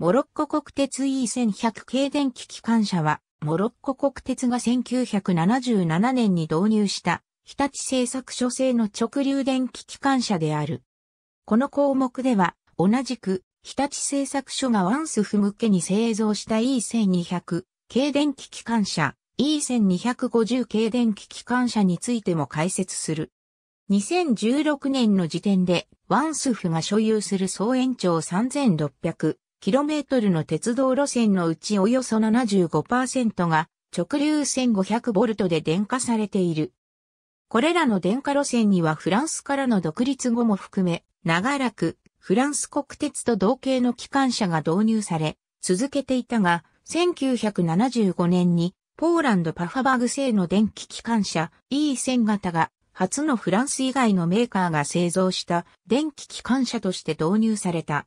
モロッコ国鉄 E1100 系電気機関車は、モロッコ国鉄が1977年に導入した、日立製作所製の直流電気機関車である。この項目では、同じく、日立製作所がワンスフ向けに製造した E1200 系電気機関車、E1250 系電気機関車についても解説する。2016年の時点で、ワンスフが所有する総延長3600 km の鉄道路線のうちおよそ75%が直流 1500V で電化されている。これらの電化路線にはフランスからの独立後も含め、長らくフランス国鉄と同型の機関車が導入され、続けていたが、1975年にポーランドパファバグ製の電気機関車 E1000 型が初のフランス以外のメーカーが製造した電気機関車として導入された。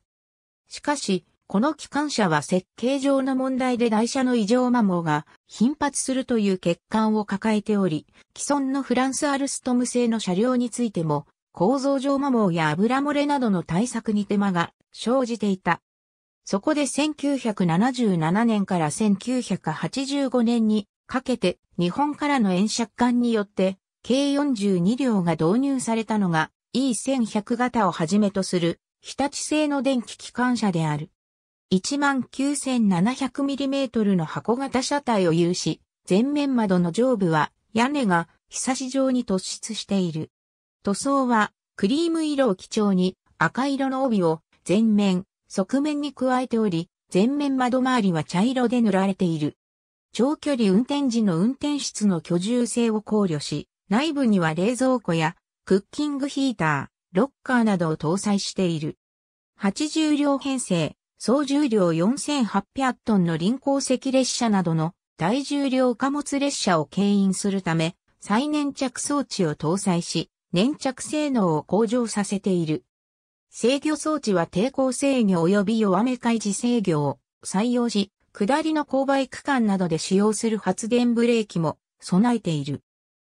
しかし、この機関車は設計上の問題で台車の異常摩耗が頻発するという欠陥を抱えており、既存のフランスアルストム製の車両についても、構造上摩耗や油漏れなどの対策に手間が生じていた。そこで1977年から1985年にかけて日本からの円尺管によって計42両が導入されたのが E1100 型をはじめとする日立製の電気機関車である。19,700mm の箱型車体を有し、前面窓の上部は屋根がひさし状に突出している。塗装はクリーム色を基調に赤色の帯を前面、側面に加えており、前面窓周りは茶色で塗られている。長距離運転時の運転室の居住性を考慮し、内部には冷蔵庫やクッキングヒーター、ロッカーなどを搭載している。80両編成、総重量4800トンの臨港石列車などの大重量貨物列車を牽引するため、再粘着装置を搭載し、粘着性能を向上させている。制御装置は抵抗制御及び弱め開示制御を採用し、下りの勾配区間などで使用する発電ブレーキも備えている。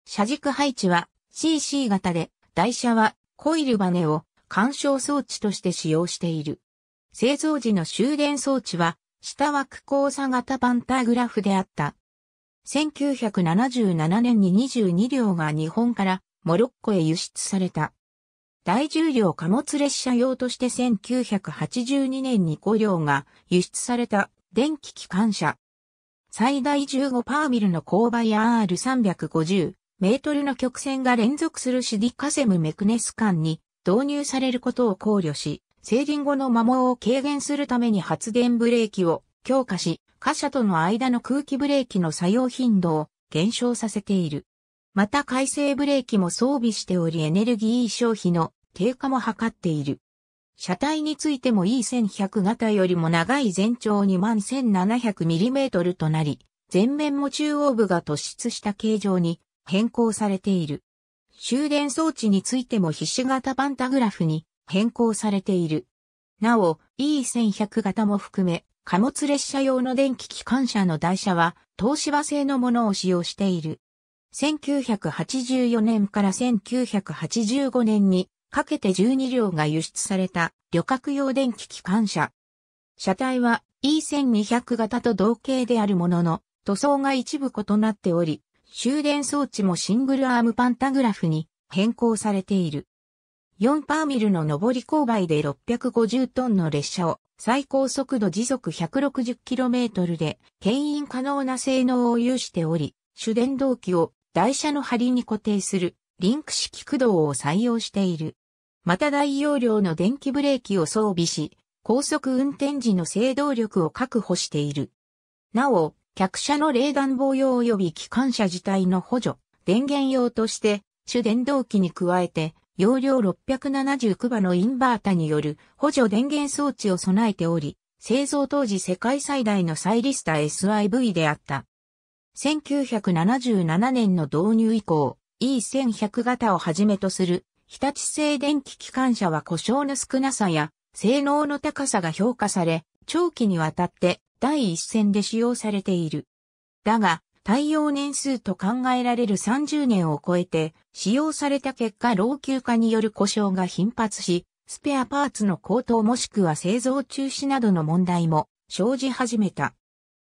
車軸配置は CC 型で、台車はコイルバネを干渉装置として使用している。製造時の終電装置は、下枠交差型パンタグラフであった。1977年に22両が日本からモロッコへ輸出された。大重量貨物列車用として1982年に5両が輸出された電気機関車。最大15パーミルの勾配 R350 メートルの曲線が連続するシディカセムメクネス間に導入されることを考慮し、セーング後の摩耗を軽減するために発電ブレーキを強化し、貨車との間の空気ブレーキの作用頻度を減少させている。また回生ブレーキも装備しておりエネルギー消費の低下も図っている。車体についても E1100 型よりも長い全長 21700mm となり、前面も中央部が突出した形状に変更されている。終電装置についてもひし形パンタグラフに変更されている。なお、E1100 型も含め、貨物列車用の電気機関車の台車は、東芝製のものを使用している。1984年から1985年にかけて12両が輸出された旅客用電気機関車。車体は E1200 型と同型であるものの、塗装が一部異なっており、終電装置もシングルアームパンタグラフに変更されている。4パーミルの上り勾配で650トンの列車を最高速度時速 160km で牽引可能な性能を有しており、主電動機を台車の梁に固定するリンク式駆動を採用している。また大容量の電気ブレーキを装備し、高速運転時の制動力を確保している。なお、客車の冷暖房用及び機関車自体の補助、電源用として、主電動機に加えて、容量6 7 9馬のインバータによる補助電源装置を備えており、製造当時世界最大のサイリスタ SIV であった。1977年の導入以降、E1100 型をはじめとする日立製電気機関車は故障の少なさや性能の高さが評価され、長期にわたって第一線で使用されている。だが、耐用年数と考えられる30年を超えて、使用された結果老朽化による故障が頻発し、スペアパーツの高騰もしくは製造中止などの問題も生じ始めた。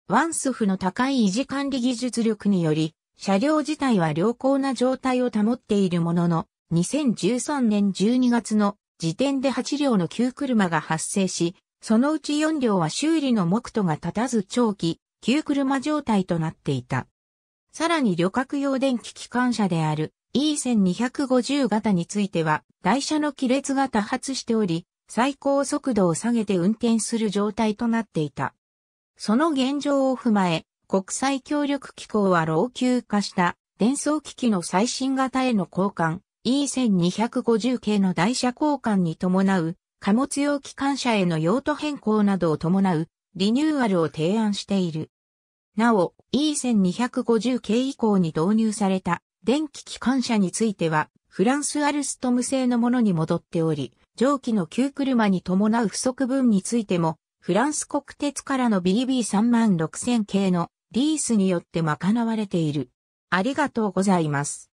ワンスフの高い維持管理技術力により、車両自体は良好な状態を保っているものの、2013年12月の時点で8両の旧車が発生し、そのうち4両は修理の目途が立たず長期急車状態となっていた。さらに旅客用電気機関車である E1250 型については、台車の亀裂が多発しており、最高速度を下げて運転する状態となっていた。その現状を踏まえ、国際協力機構は老朽化した電装機器の最新型への交換、E1250 系の台車交換に伴う貨物用機関車への用途変更などを伴うリニューアルを提案している。なお、E1250 系以降に導入された電気機関車については、フランスアルストム製のものに戻っており、上記の旧車に伴う不足分についても、フランス国鉄からの BB36000 系のリースによって賄われている。ありがとうございます。